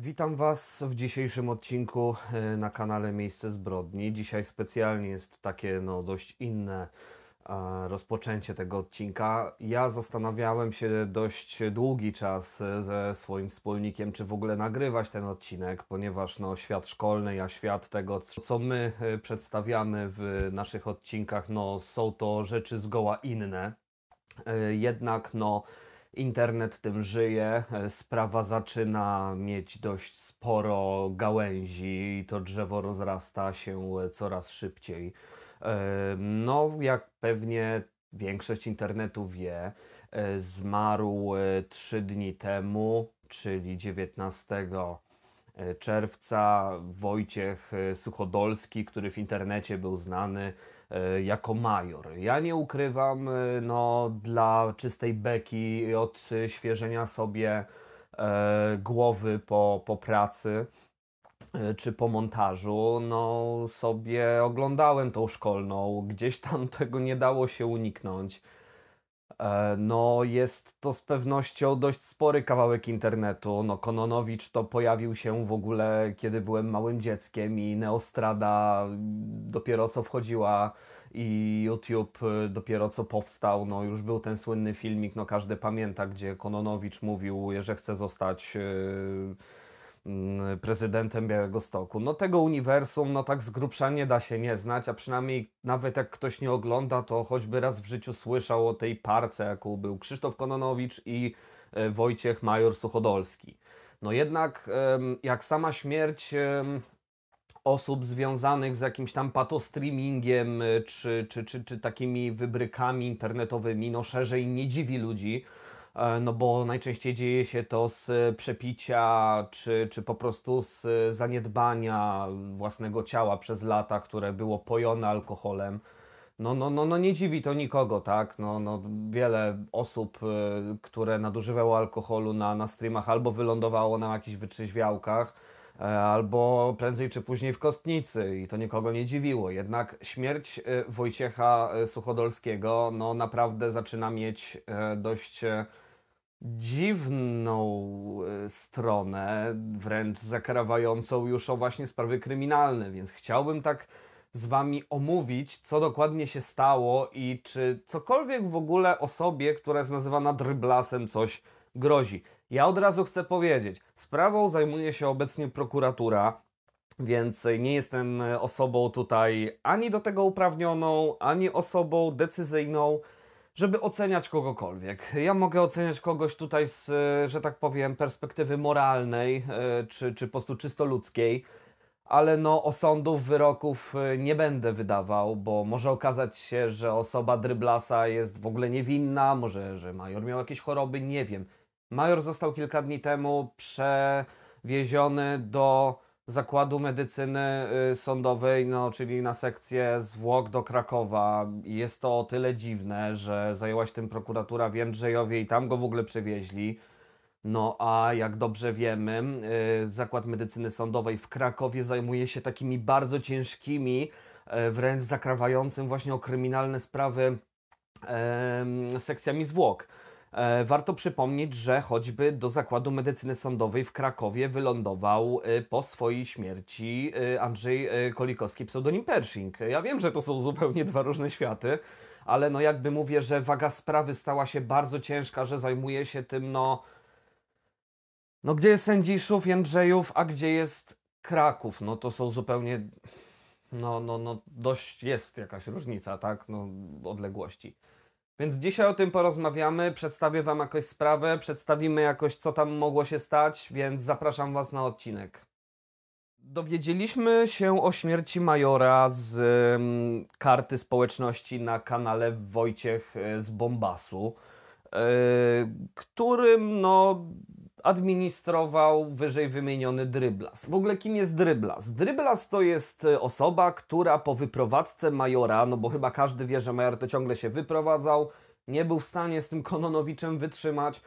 Witam Was w dzisiejszym odcinku e, na kanale Miejsce Zbrodni. Dzisiaj specjalnie jest takie no, dość inne e, rozpoczęcie tego odcinka. Ja zastanawiałem się dość długi czas e, ze swoim wspólnikiem, czy w ogóle nagrywać ten odcinek, ponieważ no, świat szkolny, a świat tego, co my przedstawiamy w naszych odcinkach, no, są to rzeczy zgoła inne. Jednak no, Internet tym żyje, e, sprawa zaczyna mieć dość sporo gałęzi i to drzewo rozrasta się e, coraz szybciej. E, no, jak pewnie większość internetu wie, zmarł trzy dni temu, czyli 19 czerwca, Wojciech Suchodolski, który w internecie był znany E, jako major. Ja nie ukrywam, e, no, dla czystej beki odświeżenia sobie e, głowy po, po pracy czy po montażu, no sobie oglądałem tą szkolną, gdzieś tam tego nie dało się uniknąć. E, no jest to z pewnością dość spory kawałek internetu. No Kononowicz to pojawił się w ogóle, kiedy byłem małym dzieckiem i Neostrada dopiero co wchodziła i YouTube e, dopiero co powstał. No już był ten słynny filmik, no każdy pamięta, gdzie Kononowicz mówił, że chce zostać... Yy Mm, prezydentem Białego Stoku. No tego uniwersum no tak z grubsza nie da się nie znać, a przynajmniej nawet jak ktoś nie ogląda, to choćby raz w życiu słyszał o tej parce, jaką był Krzysztof Kononowicz i e, Wojciech Major Suchodolski. No jednak jak sama śmierć osób związanych z jakimś tam patostreamingiem e, czy, czy, czy, czy takimi wybrykami internetowymi, no szerzej nie dziwi ludzi, E, no bo najczęściej dzieje się to z przepicia, czy, czy po prostu z zaniedbania własnego ciała przez lata, które było pojone alkoholem. No, no, no, no nie dziwi to nikogo, tak? No, no, wiele osób, e, które nadużywało alkoholu na, na streamach, albo wylądowało na jakichś wytrzeźwiałkach, e, albo prędzej czy później w kostnicy i to nikogo nie dziwiło. Jednak śmierć Wojciecha Suchodolskiego no naprawdę zaczyna mieć dość dziwną e, stronę, wręcz zakarawającą już o właśnie sprawy kryminalne, więc chciałbym tak z Wami omówić, co dokładnie się stało i czy cokolwiek w ogóle osobie, która jest nazywana dryblasem, coś grozi. Ja od razu chcę powiedzieć, sprawą zajmuje się obecnie prokuratura, więc nie jestem osobą tutaj ani do tego uprawnioną, ani osobą decyzyjną żeby oceniać kogokolwiek. Ja mogę oceniać kogoś tutaj z, e, że tak powiem, perspektywy moralnej, e, czy, czy po prostu czysto ludzkiej, ale no osądów, wyroków e, nie będę wydawał, bo może okazać się, że osoba Dryblasa jest w ogóle niewinna, może, że Major miał jakieś choroby, nie wiem. Major został kilka dni temu przewieziony do Zakładu Medycyny y, Sądowej, no, czyli na sekcję zwłok do Krakowa. Jest to o tyle dziwne, że zajęła się tym prokuratura w Jędrzejowie i tam go w ogóle przewieźli. No a jak dobrze wiemy, y, Zakład Medycyny Sądowej w Krakowie zajmuje się takimi bardzo ciężkimi, y, wręcz zakrawającym właśnie o kryminalne sprawy sekcjami zwłok. E, warto przypomnieć, że choćby do Zakładu Medycyny Sądowej w Krakowie wylądował e, po swojej śmierci e, Andrzej Kolikowski, pseudonim Pershing. Ja wiem, że to są zupełnie dwa różne światy, ale no jakby mówię, że waga sprawy stała się bardzo ciężka, że zajmuje się tym, no... No gdzie jest Sędziszów, Jędrzejów, a gdzie jest Kraków? No to są zupełnie... No, no, no, dość jest jakaś różnica, tak? No, odległości. Więc dzisiaj o tym porozmawiamy, przedstawię Wam jakoś sprawę, przedstawimy jakoś, co tam mogło się stać, więc zapraszam Was na odcinek. Dowiedzieliśmy się o śmierci Majora z mm, karty społeczności na kanale Wojciech y, z Bombasu, y, którym no administrował wyżej wymieniony Dryblas. W ogóle kim jest Dryblas? Dryblas to jest y, osoba, która po wyprowadzce Majora, no bo chyba każdy wie, że Major to ciągle się wyprowadzał, nie był w stanie z tym Kononowiczem wytrzymać.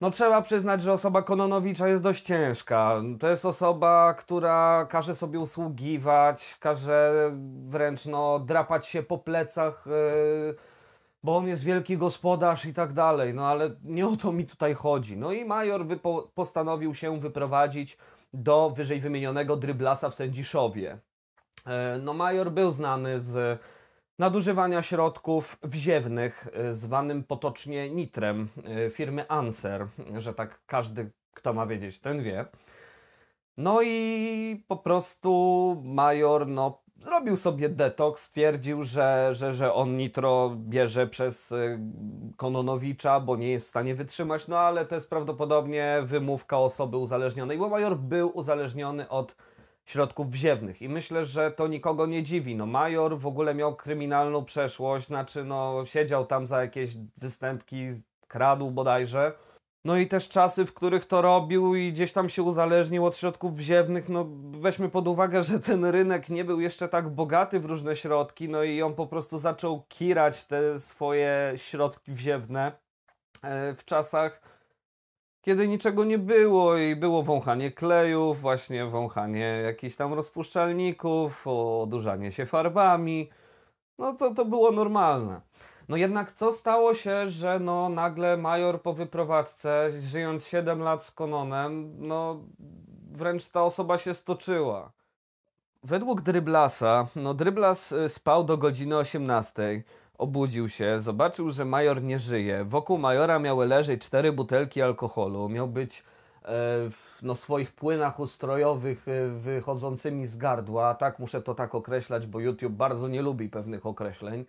No trzeba przyznać, że osoba Kononowicza jest dość ciężka. To jest osoba, która każe sobie usługiwać, każe wręcz no, drapać się po plecach... Yy bo on jest wielki gospodarz i tak dalej, no ale nie o to mi tutaj chodzi. No i major wypo- postanowił się wyprowadzić do wyżej wymienionego Dryblasa w Sędziszowie. E, no major był znany z nadużywania środków wziewnych, e, zwanym potocznie Nitrem, e, firmy Anser, że tak każdy, kto ma wiedzieć, ten wie. No i po prostu major no, zrobił sobie detoks, stwierdził, że, że, że on nitro bierze przez y, Kononowicza, bo nie jest w stanie wytrzymać, no ale to jest prawdopodobnie wymówka osoby uzależnionej, bo Major był uzależniony od środków wziewnych i myślę, że to nikogo nie dziwi. No Major w ogóle miał kryminalną przeszłość, znaczy no siedział tam za jakieś występki, kradł bodajże, no i też czasy, w których to robił i gdzieś tam się uzależnił od środków wziewnych, no weźmy pod uwagę, że ten rynek nie był jeszcze tak bogaty w różne środki, no i on po prostu zaczął kirać te swoje środki wziewne e, w czasach, kiedy niczego nie było i było wąchanie klejów, właśnie wąchanie jakichś tam rozpuszczalników, odurzanie się farbami, no to to było normalne. No jednak co stało się, że no nagle Major po wyprowadzce, żyjąc 7 lat z Kononem, no wręcz ta osoba się stoczyła. Według Dryblasa, no Dryblas y, spał do godziny 18. Obudził się, zobaczył, że Major nie żyje. Wokół Majora miały leżeć cztery butelki alkoholu. Miał być e, w no, swoich płynach ustrojowych e, wychodzącymi z gardła. Tak muszę to tak określać, bo YouTube bardzo nie lubi pewnych określeń.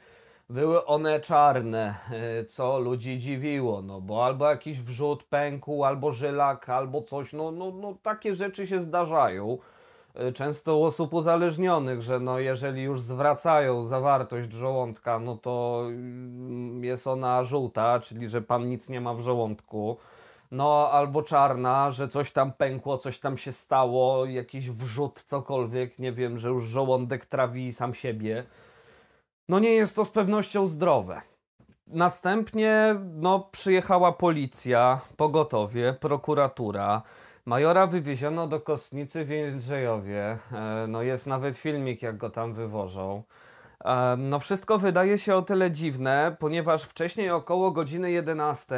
Były one czarne, e, co ludzi dziwiło, no bo albo jakiś wrzut pękł, albo żylak, albo coś, no, no, no takie rzeczy się zdarzają. E, często u osób uzależnionych, że no jeżeli już zwracają zawartość żołądka, no to mm, jest ona żółta, czyli że pan nic nie ma w żołądku. No albo czarna, że coś tam pękło, coś tam się stało, jakiś wrzut, cokolwiek, nie wiem, że już żołądek trawi sam siebie no nie jest to z pewnością zdrowe. Następnie no, przyjechała policja, pogotowie, prokuratura. Majora wywieziono do kostnicy w Jędrzejowie. E, no jest nawet filmik, jak go tam wywożą. E, no wszystko wydaje się o tyle dziwne, ponieważ wcześniej około godziny 11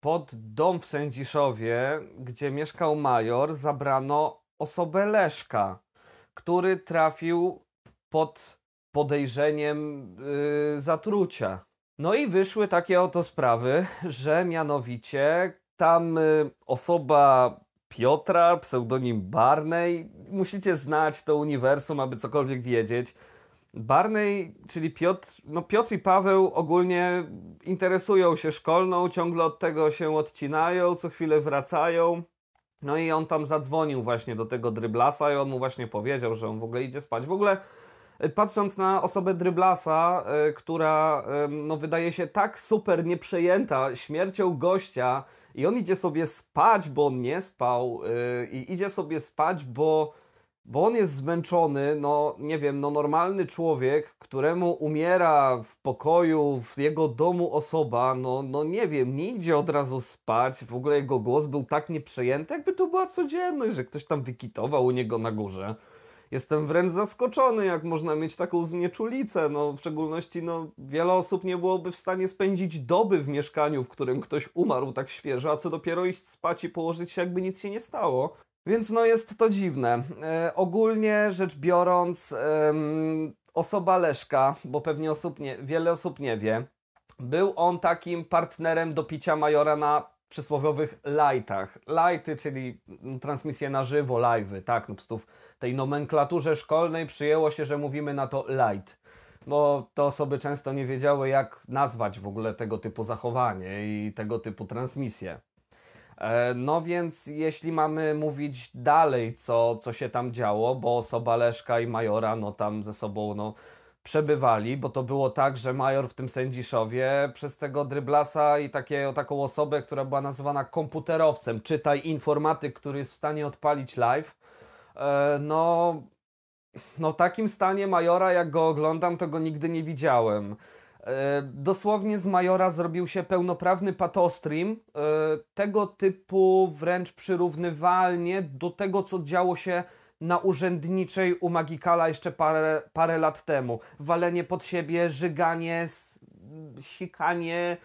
pod dom w Sędziszowie, gdzie mieszkał major, zabrano osobę Leszka, który trafił pod podejrzeniem yy, zatrucia. No i wyszły takie oto sprawy, że mianowicie tam yy, osoba Piotra, pseudonim Barney, musicie znać to uniwersum, aby cokolwiek wiedzieć. Barney, czyli Piotr, no Piotr i Paweł ogólnie interesują się szkolną, ciągle od tego się odcinają, co chwilę wracają. No i on tam zadzwonił właśnie do tego dryblasa i on mu właśnie powiedział, że on w ogóle idzie spać. W ogóle patrząc na osobę Dryblasa, e, która no, wydaje się tak super nieprzejęta śmiercią gościa i on idzie sobie spać, bo on nie spał e, i idzie sobie spać, bo bo on jest zmęczony, no nie wiem, no normalny człowiek, któremu umiera w pokoju, w jego domu osoba, no, no nie wiem, nie idzie od razu spać, w ogóle jego głos był tak nieprzejęty, jakby to była codzienność, że ktoś tam wykitował u niego na górze jestem wręcz zaskoczony, jak można mieć taką znieczulicę. No, w szczególności no, wiele osób nie byłoby w stanie spędzić doby w mieszkaniu, w którym ktoś umarł tak świeżo, a co dopiero iść spać i położyć się, jakby nic się nie stało. Więc no jest to dziwne. E, ogólnie rzecz biorąc, e, osoba Leszka, bo pewnie osób nie, wiele osób nie wie, był on takim partnerem do picia Majora na przysłowiowych lightach. Lighty, czyli mm, transmisje na żywo, live'y, tak? No po w tej nomenklaturze szkolnej przyjęło się, że mówimy na to light. Bo te osoby często nie wiedziały, jak nazwać w ogóle tego typu zachowanie i tego typu transmisje. E, no więc jeśli mamy mówić dalej, co, co się tam działo, bo osoba Leszka i Majora, no tam ze sobą, no przebywali, bo to było tak, że Major w tym Sędziszowie przez tego dryblasa i takie, taką osobę, która była nazywana komputerowcem, czytaj informatyk, który jest w stanie odpalić live, e, no, no w takim stanie Majora, jak go oglądam, to go nigdy nie widziałem. E, dosłownie z Majora zrobił się pełnoprawny patostream, e, tego typu wręcz przyrównywalnie do tego, co działo się na urzędniczej u Magikala jeszcze parę, parę lat temu. Walenie pod siebie, żyganie, sikanie,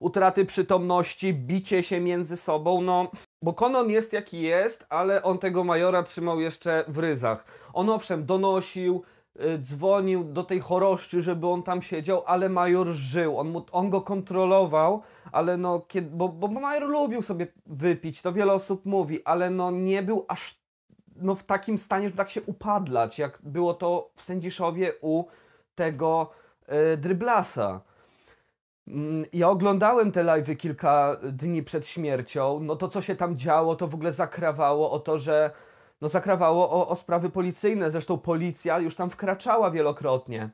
utraty przytomności, bicie się między sobą, no... Bo Konon jest jaki jest, ale on tego majora trzymał jeszcze w ryzach. On owszem donosił, y, dzwonił do tej choroszczy, żeby on tam siedział, ale major żył, on, mu, on go kontrolował, ale no, kiedy, bo, bo major lubił sobie wypić, to wiele osób mówi, ale no nie był aż no, w takim stanie, że tak się upadlać, jak było to w Sędziszowie u tego y, Dryblasa. Mm, ja oglądałem te live'y kilka dni przed śmiercią. No to, co się tam działo, to w ogóle zakrawało o to, że no zakrawało o, o sprawy policyjne. Zresztą policja już tam wkraczała wielokrotnie.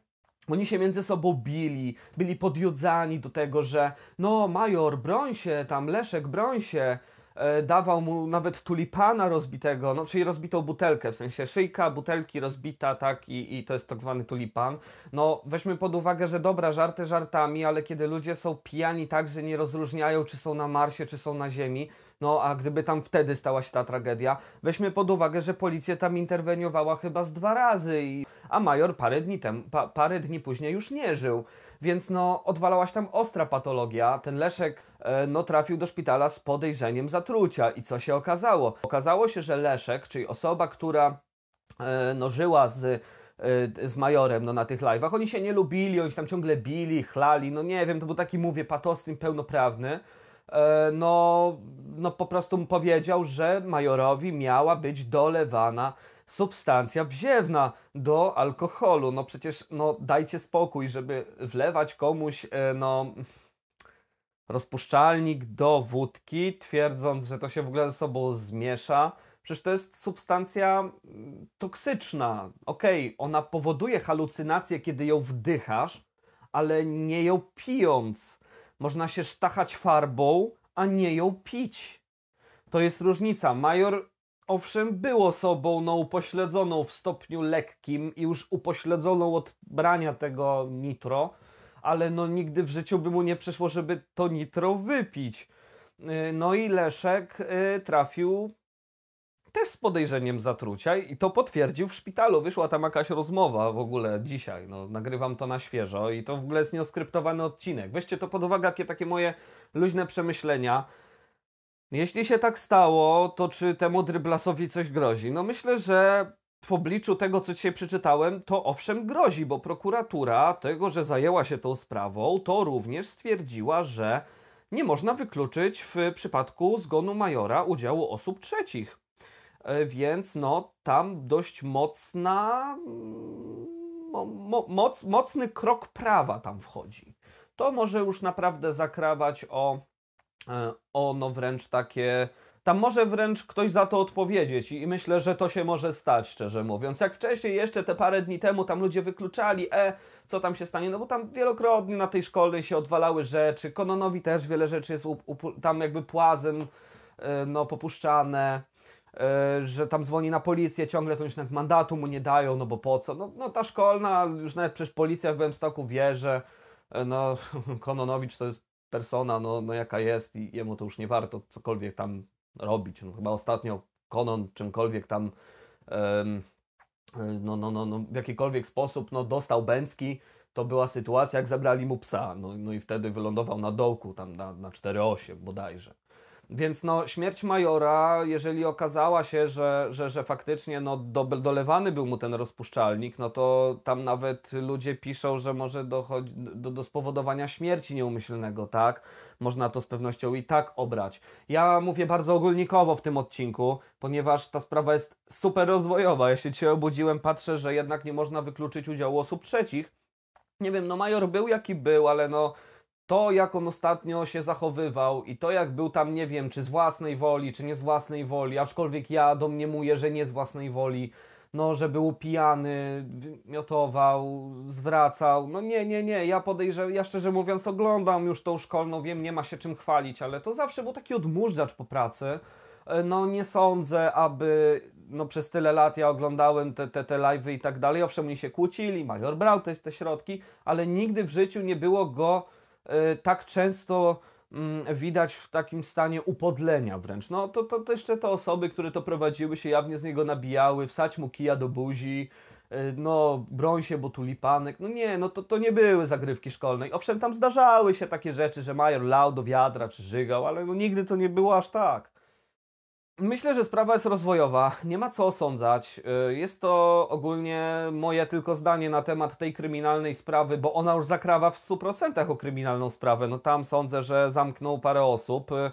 Oni się między sobą bili, byli podjudzani do tego, że no major, broń się, tam Leszek, broń się. E, dawał mu nawet tulipana rozbitego, no czyli rozbitą butelkę, w sensie szyjka butelki rozbita, tak, i, i to jest tak zwany tulipan. No weźmy pod uwagę, że dobra, żarty żartami, ale kiedy ludzie są pijani tak, że nie rozróżniają, czy są na Marsie, czy są na Ziemi, no a gdyby tam wtedy stała się ta tragedia, weźmy pod uwagę, że policja tam interweniowała chyba z dwa razy, i, a major parę dni, tem, pa, parę dni później już nie żył. Więc no, odwalałaś tam ostra patologia. Ten Leszek e, no, trafił do szpitala z podejrzeniem zatrucia. I co się okazało? Okazało się, że Leszek, czyli osoba, która e, no, żyła z e, z Majorem no, na tych live'ach. Oni się nie lubili, oni się tam ciągle bili, chlali, no nie wiem, to był taki, mówię, patostream pełnoprawny. E, no, no po prostu mu powiedział, że Majorowi miała być dolewana substancja wziewna do alkoholu. No przecież, no dajcie spokój, żeby wlewać komuś, e, no rozpuszczalnik do wódki, twierdząc, że to się w ogóle ze sobą zmiesza. Przecież to jest substancja mm, toksyczna. Okej, okay, ona powoduje halucynację, kiedy ją wdychasz, ale nie ją pijąc. Można się sztachać farbą, a nie ją pić. To jest różnica. Major owszem było sobą no, upośledzoną w stopniu lekkim i już upośledzoną od brania tego nitro, ale no nigdy w życiu by mu nie przyszło, żeby to nitro wypić. Y, no i Leszek y, trafił też z podejrzeniem zatrucia i to potwierdził w szpitalu. Wyszła tam jakaś rozmowa w ogóle dzisiaj. No, nagrywam to na świeżo i to w ogóle jest nieoskryptowany odcinek. Weźcie to pod uwagę, jakie takie moje luźne przemyślenia. Jeśli się tak stało, to czy temu dryblasowi coś grozi? No myślę, że w obliczu tego, co dzisiaj przeczytałem, to owszem grozi, bo prokuratura tego, że zajęła się tą sprawą, to również stwierdziła, że nie można wykluczyć w przypadku zgonu majora udziału osób trzecich. E, więc no, tam dość mocna, mm, mo, moc, mocny krok prawa tam wchodzi. To może już naprawdę zakrawać o E, ono wręcz takie. Tam może wręcz ktoś za to odpowiedzieć i myślę, że to się może stać, szczerze mówiąc. Jak wcześniej, jeszcze te parę dni temu, tam ludzie wykluczali, e, co tam się stanie, no bo tam wielokrotnie na tej szkole się odwalały rzeczy, Kononowi też wiele rzeczy jest tam jakby płazem e, no, popuszczane, e, że tam dzwoni na policję ciągle, to już nawet mandatu mu nie dają, no bo po co? No, no ta szkolna, już nawet przecież policja w stoku wie, że no, Kononowicz to jest persona, no, no jaka jest i jemu to już nie warto cokolwiek tam robić. No, chyba ostatnio Konon czymkolwiek tam um, no, no, no, no, w jakikolwiek sposób no, dostał Bęcki, to była sytuacja, jak zabrali mu psa. No, no i wtedy wylądował na dołku, tam na, na 4-8 bodajże. Więc no, śmierć Majora, jeżeli okazała się, że, że, że faktycznie no, do, dolewany był mu ten rozpuszczalnik, no to tam nawet ludzie piszą, że może dochodzi do, do spowodowania śmierci nieumyślnego, tak? Można to z pewnością i tak obrać. Ja mówię bardzo ogólnikowo w tym odcinku, ponieważ ta sprawa jest super rozwojowa. Ja się dzisiaj obudziłem, patrzę, że jednak nie można wykluczyć udziału osób trzecich. Nie wiem, no Major był jaki był, ale no to, jak on ostatnio się zachowywał i to, jak był tam, nie wiem, czy z własnej woli, czy nie z własnej woli, aczkolwiek ja domniemuję, że nie z własnej woli, no, że był pijany, miotował, zwracał. No nie, nie, nie, ja podejrzewam, ja szczerze mówiąc oglądam już tą szkolną, wiem, nie ma się czym chwalić, ale to zawsze był taki odmurzacz po pracy. E, no nie sądzę, aby no przez tyle lat ja oglądałem te, te, te live'y i tak dalej, owszem, oni się kłócili, Major brał te, te środki, ale nigdy w życiu nie było go Y, tak często mm, widać w takim stanie upodlenia wręcz. No to, to, to jeszcze te osoby, które to prowadziły, się jawnie z niego nabijały, wsać mu kija do buzi, y, no broń się, bo tulipanek. No nie, no to, to nie były zagrywki szkolne. Owszem, tam zdarzały się takie rzeczy, że major lał do wiadra czy żygał, ale no nigdy to nie było aż tak. Myślę, że sprawa jest rozwojowa, nie ma co osądzać. Y, jest to ogólnie moje tylko zdanie na temat tej kryminalnej sprawy, bo ona już zakrawa w 100% o kryminalną sprawę. No tam sądzę, że zamknął parę osób. Y,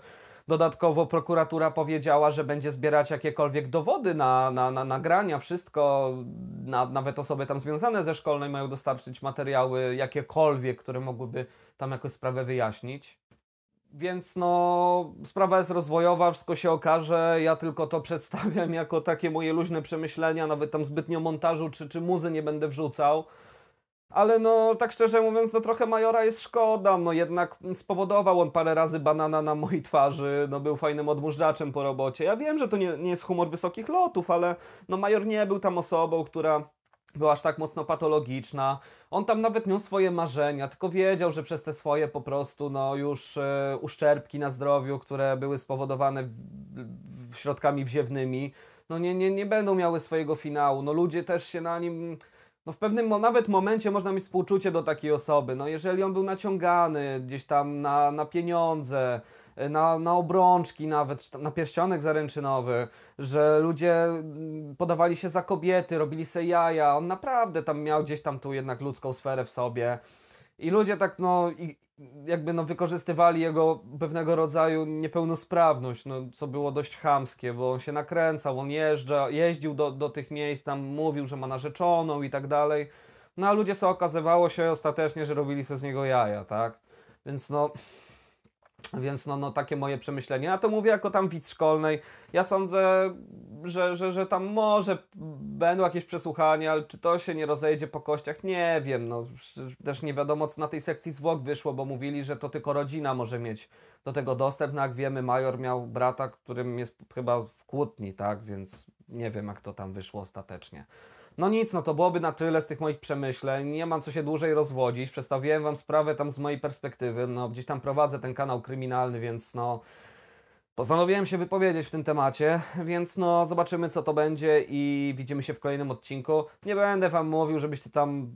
dodatkowo prokuratura powiedziała, że będzie zbierać jakiekolwiek dowody na, na, na nagrania, wszystko, na, nawet osoby tam związane ze szkolnej mają dostarczyć materiały jakiekolwiek, które mogłyby tam jakoś sprawę wyjaśnić. Więc no, sprawa jest rozwojowa, wszystko się okaże. Ja tylko to przedstawiam jako takie moje luźne przemyślenia, nawet tam zbytnio montażu czy, czy muzy nie będę wrzucał. Ale no, tak szczerze mówiąc, no trochę Majora jest szkoda, no jednak spowodował on parę razy banana na mojej twarzy, no był fajnym odmurzaczem po robocie. Ja wiem, że to nie, nie jest humor wysokich lotów, ale no Major nie był tam osobą, która była aż tak mocno patologiczna. On tam nawet miał swoje marzenia, tylko wiedział, że przez te swoje po prostu no już e, uszczerbki na zdrowiu, które były spowodowane w, w środkami wziewnymi, no nie, nie, nie będą miały swojego finału. No ludzie też się na nim... No w pewnym nawet momencie można mieć współczucie do takiej osoby. No jeżeli on był naciągany gdzieś tam na, na pieniądze, E, na, na obrączki nawet, na pierścionek zaręczynowy, że ludzie mm, podawali się za kobiety, robili se jaja. On naprawdę tam miał gdzieś tam tu jednak ludzką sferę w sobie. I ludzie tak, no, jakby no wykorzystywali jego pewnego rodzaju niepełnosprawność, no, co było dość chamskie, bo on się nakręcał, on jeżdża, jeździł do, do tych miejsc, tam mówił, że ma narzeczoną i tak dalej. No a ludzie co okazywało się ostatecznie, że robili sobie z niego jaja, tak? Więc no, więc no, no, takie moje przemyślenia. A to mówię jako tam widz szkolnej. Ja sądzę, że, że, że tam może będą jakieś przesłuchania, ale czy to się nie rozejdzie po kościach? Nie wiem. No, też nie wiadomo, co na tej sekcji zwłok wyszło, bo mówili, że to tylko rodzina może mieć do tego dostęp. No, jak wiemy, major miał brata, którym jest chyba w kłótni, tak? Więc nie wiem, jak to tam wyszło ostatecznie. No nic, no to byłoby na tyle z tych moich przemyśleń. Nie mam co się dłużej rozwodzić. Przedstawiłem Wam sprawę tam z mojej perspektywy. No gdzieś tam prowadzę ten kanał kryminalny, więc no... Postanowiłem się wypowiedzieć w tym temacie, więc no zobaczymy co to będzie i widzimy się w kolejnym odcinku. Nie będę Wam mówił, żebyście tam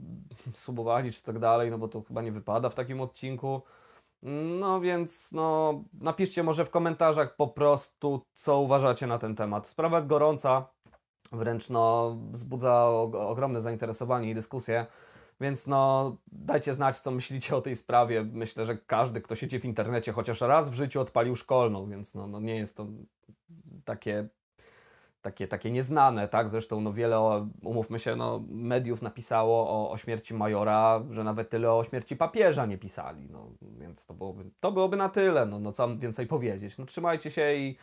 subowali czy tak dalej, no bo to chyba nie wypada w takim odcinku. No więc no napiszcie może w komentarzach po prostu co uważacie na ten temat. Sprawa jest gorąca, wręcz no, wzbudza ogromne zainteresowanie i dyskusje. Więc no, dajcie znać, co myślicie o tej sprawie. Myślę, że każdy, kto siedzi w internecie, chociaż raz w życiu odpalił szkolną, więc no, no nie jest to takie, takie, takie nieznane, tak? Zresztą no, wiele, umówmy się, no, mediów napisało o, o śmierci Majora, że nawet tyle o śmierci papieża nie pisali, no, więc to byłoby, to byłoby na tyle, no, no co więcej powiedzieć. No, trzymajcie się i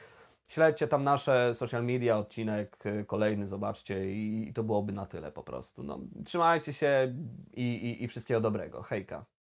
Śledźcie tam nasze social media, odcinek y, kolejny, zobaczcie i, i to byłoby na tyle po prostu. No, trzymajcie się i, i, i wszystkiego dobrego. Hejka.